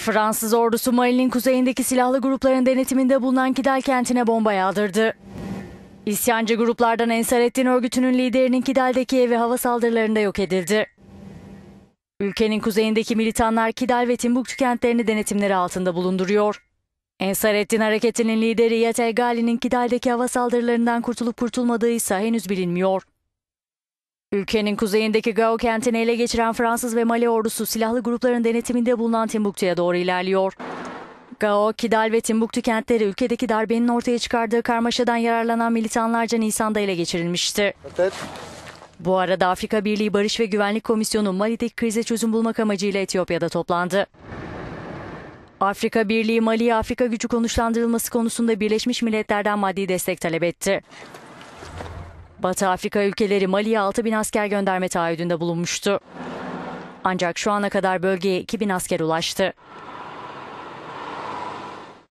Fransız ordusu Mali'nin kuzeyindeki silahlı grupların denetiminde bulunan Kidal kentine bomba yağdırdı. İsyancı gruplardan Ensarettin örgütünün liderinin Kidal'deki evi hava saldırılarında yok edildi. Ülkenin kuzeyindeki militanlar Kidal ve Timbuktu kentlerini denetimleri altında bulunduruyor. Ensarettin hareketinin lideri Yatel Gali'nin Kidal'deki hava saldırılarından kurtulup kurtulmadığı ise henüz bilinmiyor. Ülkenin kuzeyindeki Gao kentini ele geçiren Fransız ve Mali ordusu silahlı grupların denetiminde bulunan Timbuktu'ya doğru ilerliyor. Gao, Kidal ve Timbuktu kentleri ülkedeki darbenin ortaya çıkardığı karmaşadan yararlanan militanlarca Nisan'da ele geçirilmişti. Evet. Bu arada Afrika Birliği Barış ve Güvenlik Komisyonu Mali'deki krize çözüm bulmak amacıyla Etiyopya'da toplandı. Afrika Birliği Mali'ye Afrika gücü konuşlandırılması konusunda Birleşmiş Milletler'den maddi destek talep etti. Batı Afrika ülkeleri Mali'ye 6 bin asker gönderme taahhüdünde bulunmuştu. Ancak şu ana kadar bölgeye 2 bin asker ulaştı.